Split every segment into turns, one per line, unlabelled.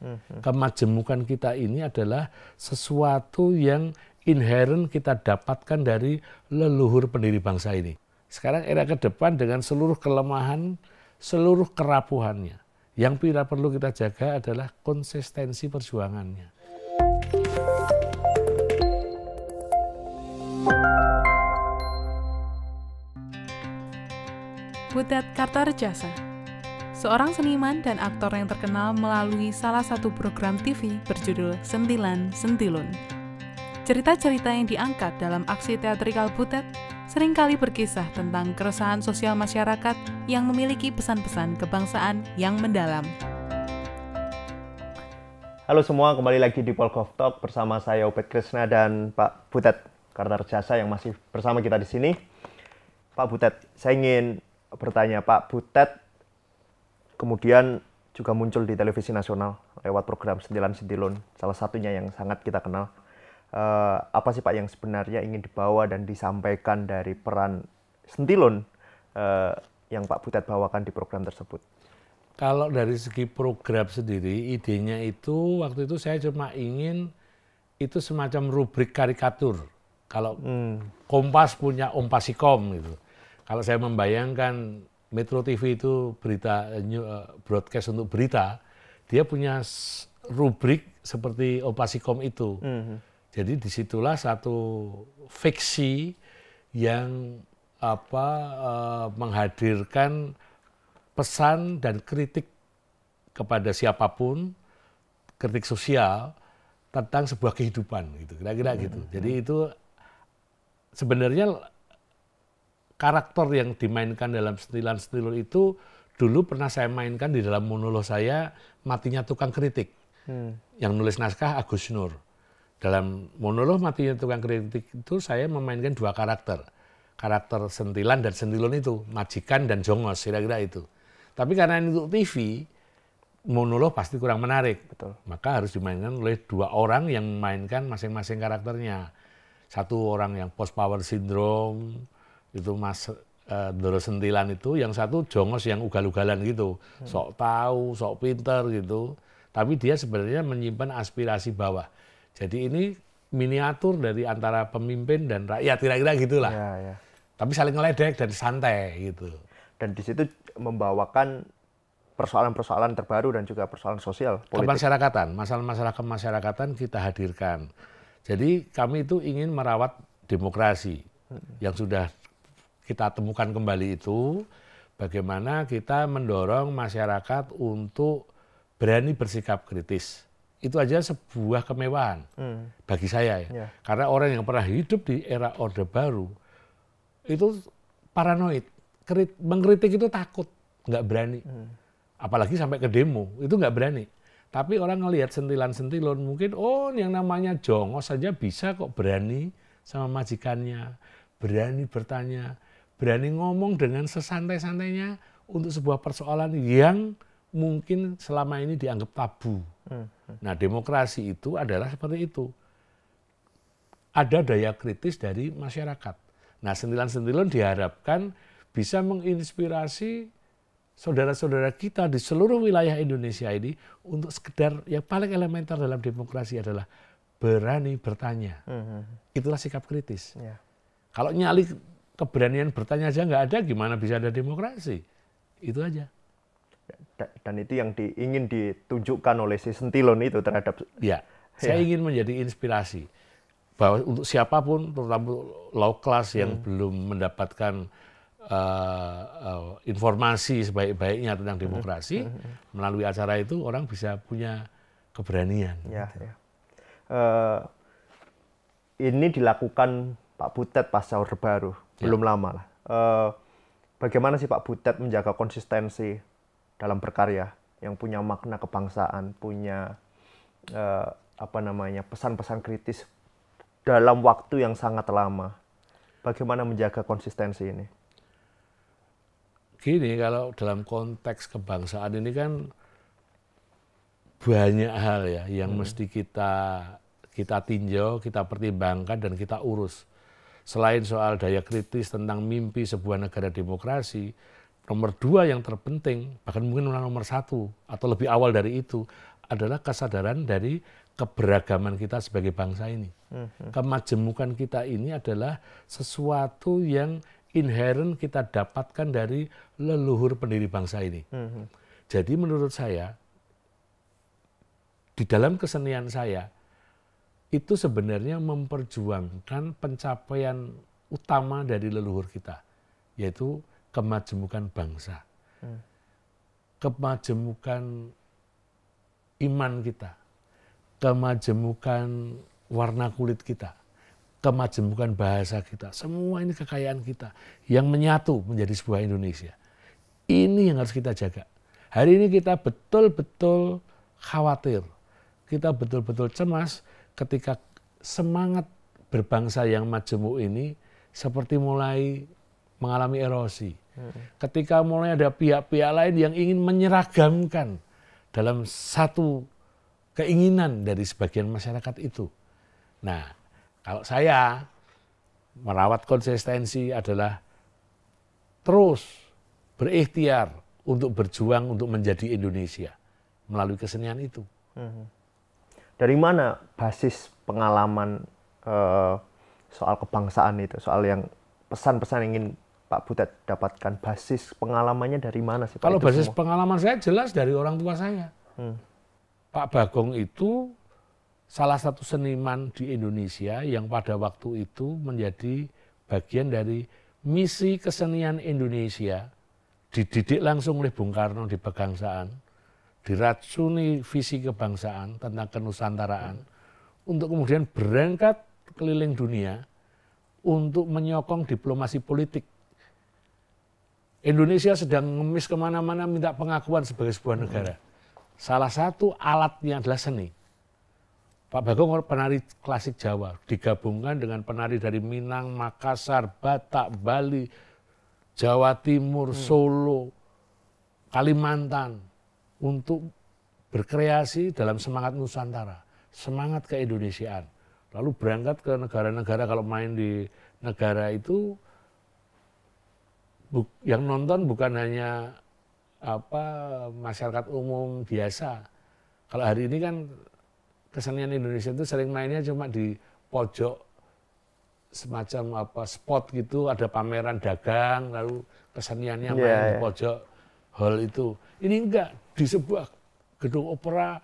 Mhm. Kemajemukan kita ini adalah sesuatu yang inherent kita dapatkan dari leluhur pendiri bangsa ini. Sekarang era ke depan dengan seluruh kelemahan, seluruh kerapuhannya. Yang tidak perlu kita jaga adalah konsistensi perjuangannya. Butet Jasa seorang seniman dan aktor yang terkenal melalui salah satu program TV berjudul Sentilan Sentilun. Cerita-cerita yang diangkat dalam aksi teatrikal Butet seringkali berkisah tentang keresahan sosial masyarakat yang memiliki pesan-pesan kebangsaan yang mendalam.
Halo semua, kembali lagi di Polkov Talk bersama saya Ubed Krishna dan Pak Butet Kartarjasa yang masih bersama kita di sini. Pak Butet, saya ingin bertanya Pak Butet kemudian juga muncul di televisi nasional lewat program Sentilan Sentilun, salah satunya yang sangat kita kenal. Uh, apa sih Pak yang sebenarnya ingin dibawa dan disampaikan dari peran Sentilun uh, yang Pak Butet bawakan di
program tersebut? Kalau dari segi program sendiri, idenya itu waktu itu saya cuma ingin itu semacam rubrik karikatur. Kalau hmm. Kompas punya Ompasikom gitu. Kalau saya membayangkan Metro TV itu berita eh, broadcast untuk berita, dia punya rubrik seperti Opasikom itu. Mm -hmm. Jadi disitulah satu fiksi yang apa eh, menghadirkan pesan dan kritik kepada siapapun, kritik sosial tentang sebuah kehidupan gitu, kira-kira Mm -hmm. Jadi itu sebenarnya karakter yang dimainkan dalam sentilan-sentilun itu dulu pernah saya mainkan di dalam monolog saya matinya tukang kritik hmm. yang nulis naskah Agus Nur dalam monolog matinya tukang kritik itu saya memainkan dua karakter karakter sentilan dan sentilun itu majikan dan jongos kira-kira itu tapi karena ini untuk TV monolog pasti kurang menarik Betul. maka harus dimainkan oleh dua orang yang memainkan masing-masing karakternya satu orang yang post power syndrome itu Mas uh, eh, Doro Sentilan itu, yang satu jongos yang ugal-ugalan gitu, hmm. sok tahu, sok pinter gitu. Tapi dia sebenarnya menyimpan aspirasi bawah. Jadi ini miniatur dari antara pemimpin dan rakyat kira-kira gitulah. Ya, ya. Tapi saling ngeledek dan santai gitu. Dan di situ
membawakan persoalan-persoalan terbaru dan juga persoalan sosial politik.
Kemasyarakatan, masalah-masalah kemasyarakatan kita hadirkan. Jadi kami itu ingin merawat demokrasi hmm. yang sudah kita temukan kembali itu bagaimana kita mendorong masyarakat untuk berani bersikap kritis. Itu aja sebuah kemewahan hmm. bagi saya ya. ya Karena orang yang pernah hidup di era Orde Baru itu paranoid, Krit mengkritik itu takut, nggak berani. Hmm. Apalagi sampai ke demo, itu nggak berani. Tapi orang ngelihat sentilan-sentilan mungkin, oh yang namanya jongos saja bisa kok berani sama majikannya, berani bertanya, berani ngomong dengan sesantai-santainya untuk sebuah persoalan yang mungkin selama ini dianggap tabu. Hmm, hmm. Nah, demokrasi itu adalah seperti itu. Ada daya kritis dari masyarakat. Nah, sentilan-sentilan diharapkan bisa menginspirasi saudara-saudara kita di seluruh wilayah Indonesia ini untuk sekedar yang paling elementer dalam demokrasi adalah berani bertanya. Hmm, Itulah sikap kritis. Ya. Kalau nyali keberanian bertanya aja nggak ada, gimana bisa ada demokrasi? Itu aja.
Dan itu yang di, ingin ditunjukkan oleh si Sentilon itu terhadap.
Ya, ya, saya ingin menjadi inspirasi bahwa untuk siapapun, terutama low class yang hmm. belum mendapatkan uh, uh, informasi sebaik-baiknya tentang demokrasi hmm, hmm, hmm. melalui acara itu orang bisa punya keberanian.
Ya, gitu. ya. Uh, ini dilakukan Pak Butet pas sahur baru belum ya. lama lah. Uh, bagaimana sih Pak Butet menjaga konsistensi dalam berkarya yang punya makna kebangsaan, punya uh, apa namanya pesan-pesan kritis dalam waktu yang sangat lama.
Bagaimana menjaga konsistensi ini? Gini, kalau dalam konteks kebangsaan ini kan banyak hal ya yang hmm. mesti kita kita tinjau, kita pertimbangkan dan kita urus Selain soal daya kritis tentang mimpi sebuah negara demokrasi, nomor dua yang terpenting, bahkan mungkin nomor satu atau lebih awal dari itu, adalah kesadaran dari keberagaman kita sebagai bangsa ini. Mhm. Kemajemukan kita ini adalah sesuatu yang inherent kita dapatkan dari leluhur pendiri bangsa ini. Mhm. Jadi menurut saya, di dalam kesenian saya, itu sebenarnya memperjuangkan pencapaian utama dari leluhur kita, yaitu kemajemukan bangsa, hmm. kemajemukan iman kita, kemajemukan warna kulit kita, kemajemukan bahasa kita. Semua ini kekayaan kita yang menyatu menjadi sebuah Indonesia. Ini yang harus kita jaga. Hari ini kita betul-betul khawatir kita betul-betul cemas ketika semangat berbangsa yang majemuk ini seperti mulai mengalami erosi. Hmm. Ketika mulai ada pihak-pihak lain yang ingin menyeragamkan dalam satu keinginan dari sebagian masyarakat itu. Nah, kalau saya merawat konsistensi adalah terus berikhtiar untuk berjuang untuk menjadi Indonesia melalui kesenian itu.
Hmm dari mana basis pengalaman uh, soal kebangsaan itu, soal yang pesan-pesan ingin Pak Butet dapatkan basis pengalamannya dari mana sih? Pak? Kalau itu basis semua?
pengalaman saya jelas dari orang tua saya. Hmm. Pak Bagong itu salah satu seniman di Indonesia yang pada waktu itu menjadi bagian dari misi kesenian Indonesia dididik langsung oleh Bung Karno di Pegangsaan diracuni visi kebangsaan tentang kenusantaraan hmm. untuk kemudian berangkat keliling dunia untuk menyokong diplomasi politik. Indonesia sedang ngemis kemana-mana minta pengakuan sebagai sebuah negara. Salah satu alatnya adalah seni. Pak Bagong penari klasik Jawa digabungkan dengan penari dari Minang, Makassar, Batak, Bali, Jawa Timur, hmm. Solo, Kalimantan, untuk berkreasi dalam semangat Nusantara, semangat keindonesiaan. Lalu berangkat ke negara-negara kalau main di negara itu yang nonton bukan hanya apa masyarakat umum biasa. Kalau hari ini kan kesenian Indonesia itu sering mainnya cuma di pojok semacam apa spot gitu ada pameran dagang lalu keseniannya iya, main yeah, yeah. di iya. pojok hall itu. Ini enggak di sebuah gedung opera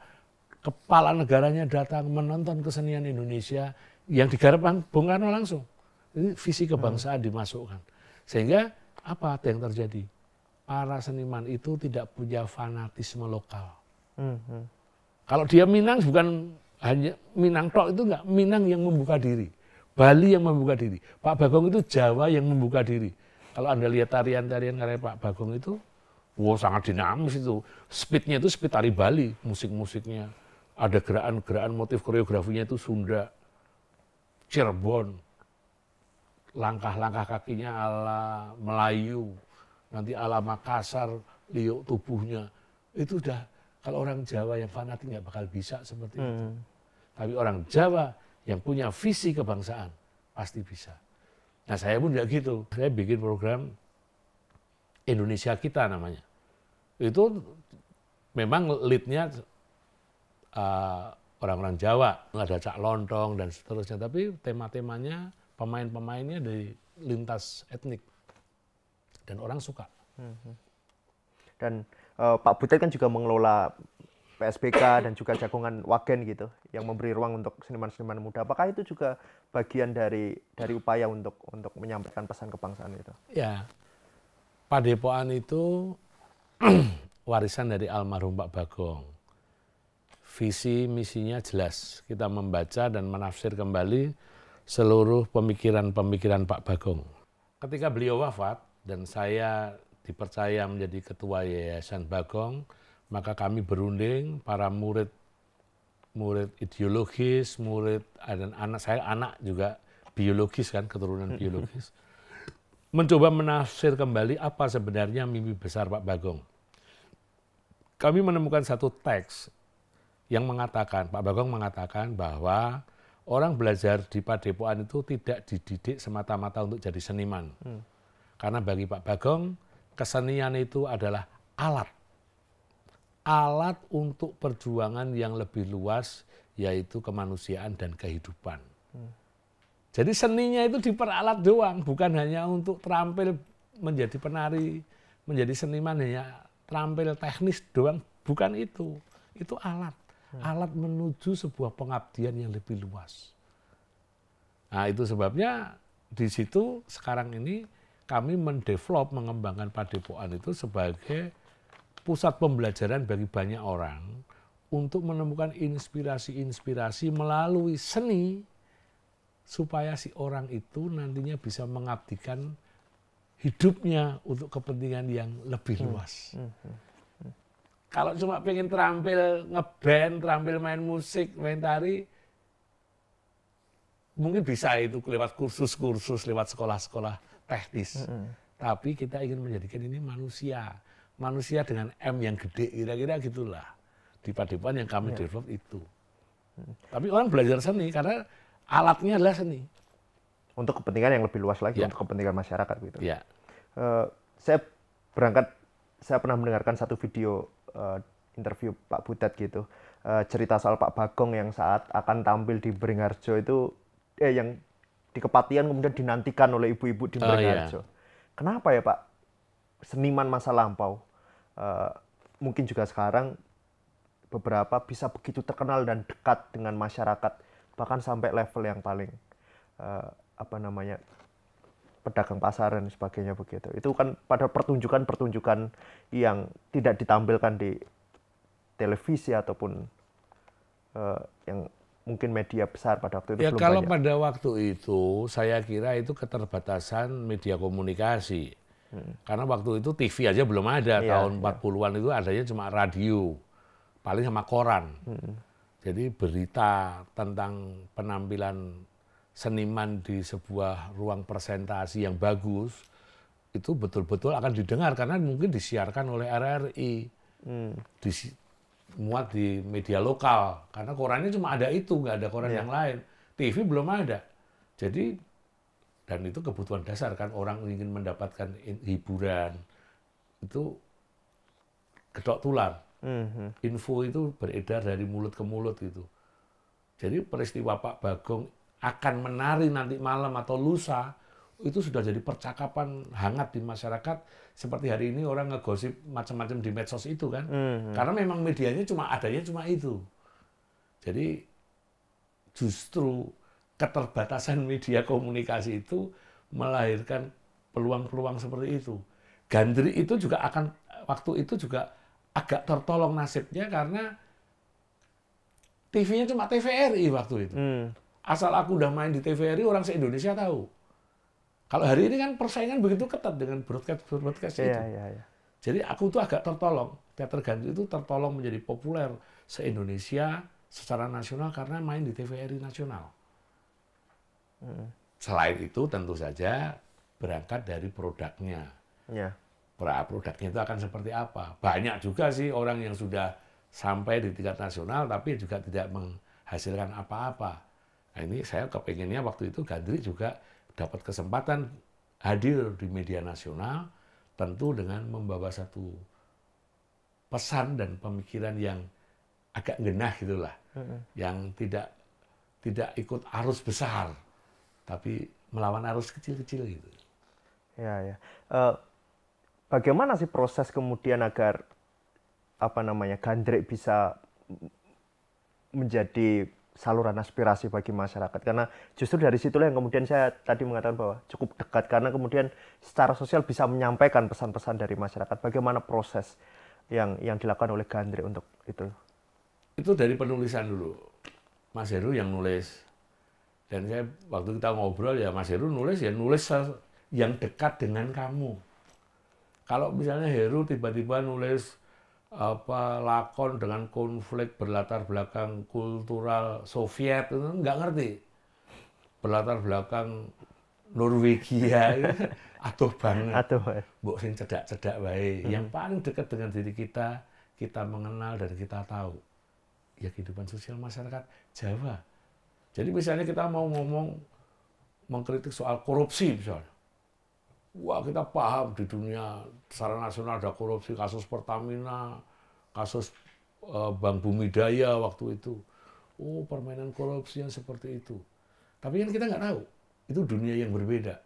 kepala negaranya datang menonton kesenian Indonesia yang digarapkan Bung Karno langsung. ini visi kebangsaan hmm. dimasukkan. Sehingga apa yang terjadi? Para seniman itu tidak punya fanatisme lokal. Hmm, hmm. Kalau dia Minang bukan hanya Minang tok itu enggak, Minang yang membuka diri. Bali yang membuka diri. Pak Bagong itu Jawa yang membuka diri. Kalau Anda lihat tarian-tarian karya Pak Bagong itu wow sangat dinamis itu. Speednya itu speed tari Bali, musik-musiknya. Ada gerakan-gerakan motif koreografinya itu Sunda, Cirebon, langkah-langkah kakinya ala Melayu, nanti ala Makassar, liuk tubuhnya. Itu udah kalau orang Jawa yang fanatik nggak bakal bisa seperti hmm. itu. Tapi orang Jawa yang punya visi kebangsaan pasti bisa. Nah saya pun nggak gitu. Saya bikin program Indonesia kita namanya. Itu memang leadnya uh, orang-orang Jawa, ada Cak Lontong dan seterusnya, tapi tema-temanya, pemain-pemainnya dari lintas etnik dan orang suka. Mhm. Dan
uh, Pak Butet kan juga mengelola PSBK dan juga jagongan Wagen gitu, yang memberi ruang untuk seniman-seniman muda. Apakah itu juga bagian dari dari upaya untuk untuk menyampaikan pesan kebangsaan itu?
Ya, Padepokan itu warisan dari almarhum Pak Bagong. Visi misinya jelas. Kita membaca dan menafsir kembali seluruh pemikiran-pemikiran Pak Bagong. Ketika beliau wafat dan saya dipercaya menjadi ketua Yayasan Bagong, maka kami berunding para murid murid ideologis, murid dan anak saya anak juga biologis kan keturunan biologis mencoba menafsir kembali apa sebenarnya mimpi besar Pak Bagong. Kami menemukan satu teks yang mengatakan, Pak Bagong mengatakan bahwa orang belajar di Padepokan itu tidak dididik semata-mata untuk jadi seniman. Hmm. Karena bagi Pak Bagong, kesenian itu adalah alat. Alat untuk perjuangan yang lebih luas, yaitu kemanusiaan dan kehidupan. Hmm. Jadi seninya itu diperalat doang, bukan hanya untuk terampil menjadi penari, menjadi seniman hanya terampil teknis doang, bukan itu. Itu alat, hmm. alat menuju sebuah pengabdian yang lebih luas. Nah, itu sebabnya di situ sekarang ini kami mendevelop, mengembangkan Padepokan itu sebagai pusat pembelajaran bagi banyak orang untuk menemukan inspirasi-inspirasi melalui seni supaya si orang itu nantinya bisa mengabdikan hidupnya untuk kepentingan yang lebih hmm. luas. Hmm, hmm. Hmm. Kalau cuma pengen terampil ngeband, terampil main musik, main tari, mungkin bisa itu lewat kursus-kursus, lewat sekolah-sekolah teknis. Hmm. hmm. Tapi kita ingin menjadikan ini manusia, manusia dengan M yang gede, kira-kira gitulah. Di padepokan yang kami hmm. develop itu. Hmm. Tapi orang belajar seni karena alatnya adalah seni. Untuk kepentingan yang lebih luas
lagi, ya. untuk kepentingan masyarakat gitu. Ya. Uh, saya berangkat, saya pernah mendengarkan satu video uh, interview Pak Butet gitu, uh, cerita soal Pak Bagong yang saat akan tampil di Beringharjo itu, eh yang di Kepatian kemudian dinantikan oleh ibu-ibu di oh, Beringharjo. Oh, iya. Kenapa ya Pak? Seniman masa lampau, uh, mungkin juga sekarang beberapa bisa begitu terkenal dan dekat dengan masyarakat bahkan sampai level yang paling uh, apa namanya pedagang pasar dan sebagainya begitu. Itu kan pada pertunjukan-pertunjukan yang tidak ditampilkan di televisi ataupun uh, yang mungkin media besar pada waktu itu ya, belum kalau banyak.
pada waktu itu saya kira itu keterbatasan media komunikasi. Hmm. Karena waktu itu TV aja belum ada, ya, tahun ya. 40-an itu adanya cuma radio, paling sama koran. Hmm. Jadi berita tentang penampilan seniman di sebuah ruang presentasi yang bagus itu betul-betul akan didengar karena mungkin disiarkan oleh RRI, hmm. Disi muat di media lokal karena korannya cuma ada itu, nggak ada koran ya. yang lain. TV belum ada. Jadi dan itu kebutuhan dasar kan orang ingin mendapatkan hiburan itu kedok tular hmm. info itu beredar dari mulut ke mulut gitu jadi peristiwa Pak Bagong akan menari nanti malam atau lusa itu sudah jadi percakapan hangat di masyarakat seperti hari ini orang ngegosip macam-macam di medsos itu kan hmm. karena memang medianya cuma adanya cuma itu jadi justru keterbatasan media komunikasi itu melahirkan peluang-peluang seperti itu gandri itu juga akan waktu itu juga agak tertolong nasibnya karena TV-nya cuma TVRI waktu itu. Hmm. Asal aku udah main di TVRI, orang se-Indonesia tahu. Kalau hari ini kan persaingan begitu ketat dengan broadcast-broadcast yeah, itu. Yeah, yeah. Jadi aku tuh agak tertolong. Teater Ganti itu tertolong menjadi populer se-Indonesia secara nasional karena main di TVRI nasional. Hmm. Selain itu tentu saja berangkat dari produknya. Yeah produknya itu akan seperti apa. Banyak juga sih orang yang sudah sampai di tingkat nasional tapi juga tidak menghasilkan apa-apa. Nah, ini saya kepinginnya waktu itu Gandri juga dapat kesempatan hadir di media nasional tentu dengan membawa satu pesan dan pemikiran yang agak genah gitulah, hmm. yang tidak tidak ikut arus besar, tapi melawan arus kecil-kecil gitu.
Ya ya. Uh, bagaimana sih proses kemudian agar apa namanya Gandrik bisa menjadi saluran aspirasi bagi masyarakat karena justru dari situlah yang kemudian saya tadi mengatakan bahwa cukup dekat karena kemudian secara sosial bisa menyampaikan pesan-pesan dari masyarakat bagaimana proses yang yang dilakukan oleh Gandrik untuk itu
itu dari penulisan dulu Mas Heru yang nulis dan saya waktu kita ngobrol ya Mas Heru nulis ya nulis yang dekat dengan kamu kalau misalnya Heru tiba-tiba nulis apa lakon dengan konflik berlatar belakang kultural Soviet itu nggak ngerti berlatar belakang Norwegia atuh banget atuh mbok sing cedak-cedak baik hmm. yang paling dekat dengan diri kita kita mengenal dan kita tahu ya kehidupan sosial masyarakat Jawa jadi misalnya kita mau ngomong mengkritik soal korupsi misalnya Wah kita paham di dunia secara nasional ada korupsi, kasus Pertamina, kasus uh, Bank Daya waktu itu. Oh permainan korupsi yang seperti itu. Tapi kan kita nggak tahu, itu dunia yang berbeda.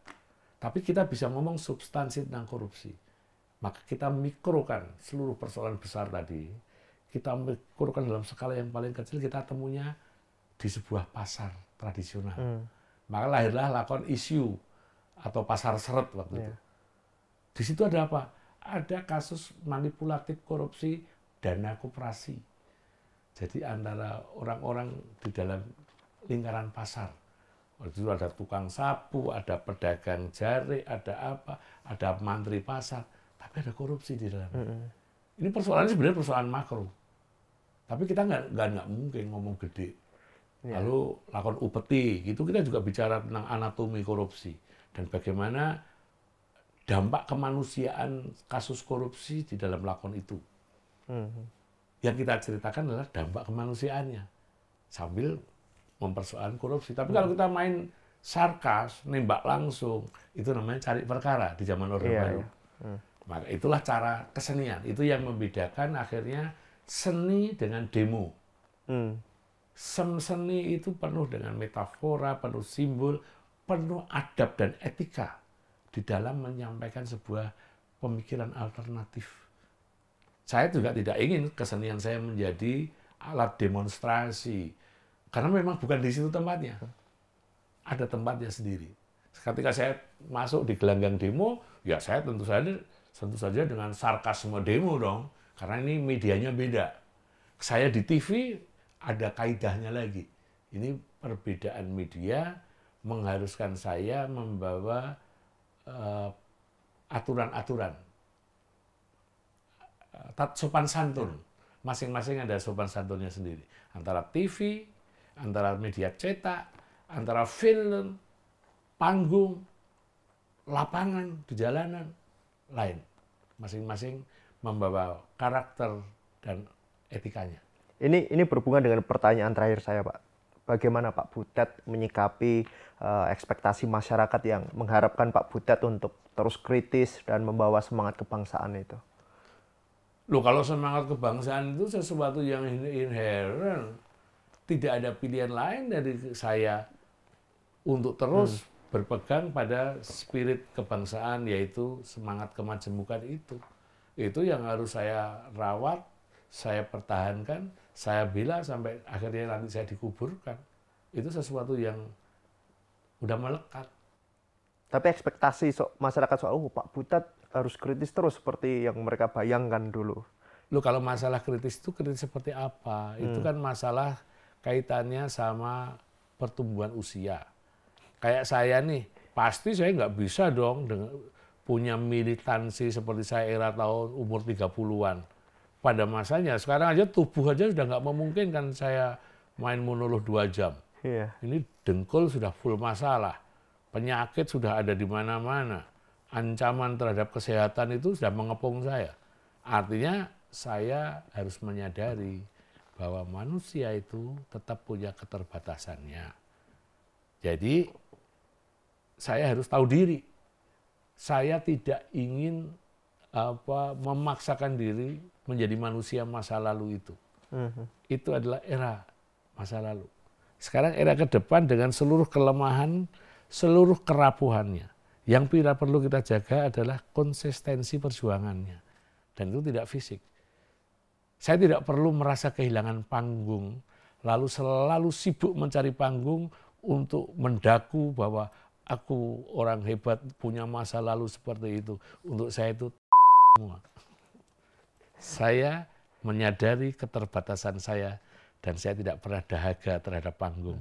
Tapi kita bisa ngomong substansi tentang korupsi. Maka kita mikrokan seluruh persoalan besar tadi, kita mikrokan dalam skala yang paling kecil, kita temunya di sebuah pasar tradisional. Hmm. Maka lahirlah lakon isu atau pasar seret waktu yeah. itu. Iya. Di situ ada apa? Ada kasus manipulatif korupsi dana koperasi. Jadi antara orang-orang di dalam lingkaran pasar. Waktu itu ada tukang sapu, ada pedagang jari, ada apa, ada mantri pasar, tapi ada korupsi di dalam. Mm -hmm. Ini persoalannya sebenarnya persoalan makro. Tapi kita nggak nggak mungkin ngomong gede. Yeah. Lalu lakon upeti, gitu. kita juga bicara tentang anatomi korupsi dan bagaimana dampak kemanusiaan kasus korupsi di dalam lakon itu. Hmm. Yang kita ceritakan adalah dampak kemanusiaannya sambil mempersoalkan korupsi. Tapi hmm. kalau kita main sarkas, nembak langsung, itu namanya cari perkara di zaman Orde yeah, Baru. Yeah. Hmm. Maka itulah cara kesenian. Itu yang membedakan akhirnya seni dengan demo. Hmm. Sem seni itu penuh dengan metafora, penuh simbol, penuh adab dan etika di dalam menyampaikan sebuah pemikiran alternatif. Saya juga tidak ingin kesenian saya menjadi alat demonstrasi, karena memang bukan di situ tempatnya. Ada tempatnya sendiri. Ketika saya masuk di gelanggang demo, ya saya tentu saja tentu saja dengan sarkasme demo dong, karena ini medianya beda. Saya di TV ada kaidahnya lagi. Ini perbedaan media mengharuskan saya membawa eh, aturan-aturan uh, sopan santun masing-masing ada sopan santunnya sendiri antara TV antara media cetak antara film panggung lapangan di jalanan lain masing-masing membawa karakter dan etikanya
ini ini berhubungan dengan pertanyaan terakhir saya pak bagaimana Pak Butet menyikapi uh, ekspektasi masyarakat yang mengharapkan Pak Butet untuk terus kritis dan membawa semangat kebangsaan itu?
Loh kalau semangat kebangsaan itu sesuatu yang inherent, tidak ada pilihan lain dari saya untuk terus hmm. berpegang pada spirit kebangsaan yaitu semangat kemajemukan itu. Itu yang harus saya rawat, saya pertahankan, saya bela sampai akhirnya nanti saya dikuburkan itu sesuatu yang udah melekat tapi ekspektasi
so, masyarakat soal oh, Pak Butet harus kritis terus seperti yang mereka bayangkan dulu
lo kalau masalah kritis itu kritis seperti apa hmm. itu kan masalah kaitannya sama pertumbuhan usia kayak saya nih pasti saya nggak bisa dong dengan punya militansi seperti saya era tahun umur 30-an pada masanya. Sekarang aja tubuh aja sudah nggak memungkinkan saya main monolog dua jam. Yeah. Ini dengkul sudah full masalah, penyakit sudah ada di mana-mana, ancaman terhadap kesehatan itu sudah mengepung saya. Artinya saya harus menyadari bahwa manusia itu tetap punya keterbatasannya. Jadi saya harus tahu diri. Saya tidak ingin apa memaksakan diri menjadi manusia masa lalu itu. Uh-huh. Itu adalah era masa lalu. Sekarang era ke depan dengan seluruh kelemahan, seluruh kerapuhannya. Yang tidak perlu kita jaga adalah konsistensi perjuangannya. Dan itu tidak fisik. Saya tidak perlu merasa kehilangan panggung, lalu selalu sibuk mencari panggung untuk mendaku bahwa aku orang hebat, punya masa lalu seperti itu. Untuk saya itu semua. Saya menyadari keterbatasan saya dan saya tidak pernah dahaga terhadap panggung.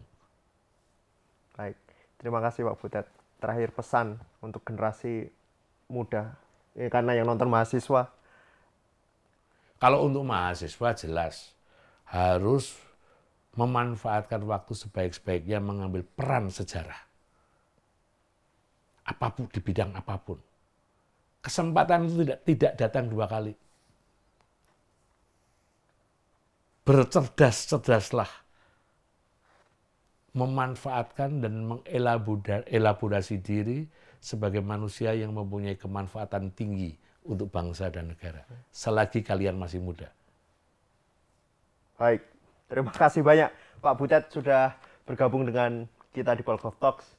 Baik, terima kasih Pak Butet. Terakhir pesan untuk generasi muda, ya, karena yang nonton mahasiswa.
Kalau untuk mahasiswa jelas harus memanfaatkan waktu sebaik-baiknya mengambil peran sejarah. Apapun di bidang apapun. Kesempatan itu tidak tidak datang dua kali. bercerdas-cerdaslah memanfaatkan dan mengelaborasi diri sebagai manusia yang mempunyai kemanfaatan tinggi untuk bangsa dan negara selagi kalian masih muda.
Baik, terima kasih banyak Pak Butet sudah bergabung dengan kita di Polkov Talks.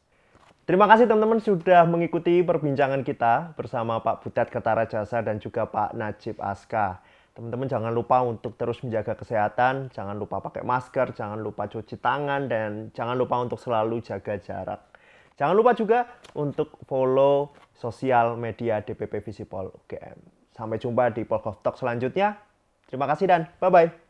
Terima kasih teman-teman sudah mengikuti perbincangan kita bersama Pak Butet Ketara Jasa dan juga Pak Najib Aska. Teman-teman jangan lupa untuk terus menjaga kesehatan, jangan lupa pakai masker, jangan lupa cuci tangan, dan jangan lupa untuk selalu jaga jarak. Jangan lupa juga untuk follow sosial media DPP Visipol UGM. Sampai jumpa di Polkov selanjutnya. Terima kasih dan bye-bye.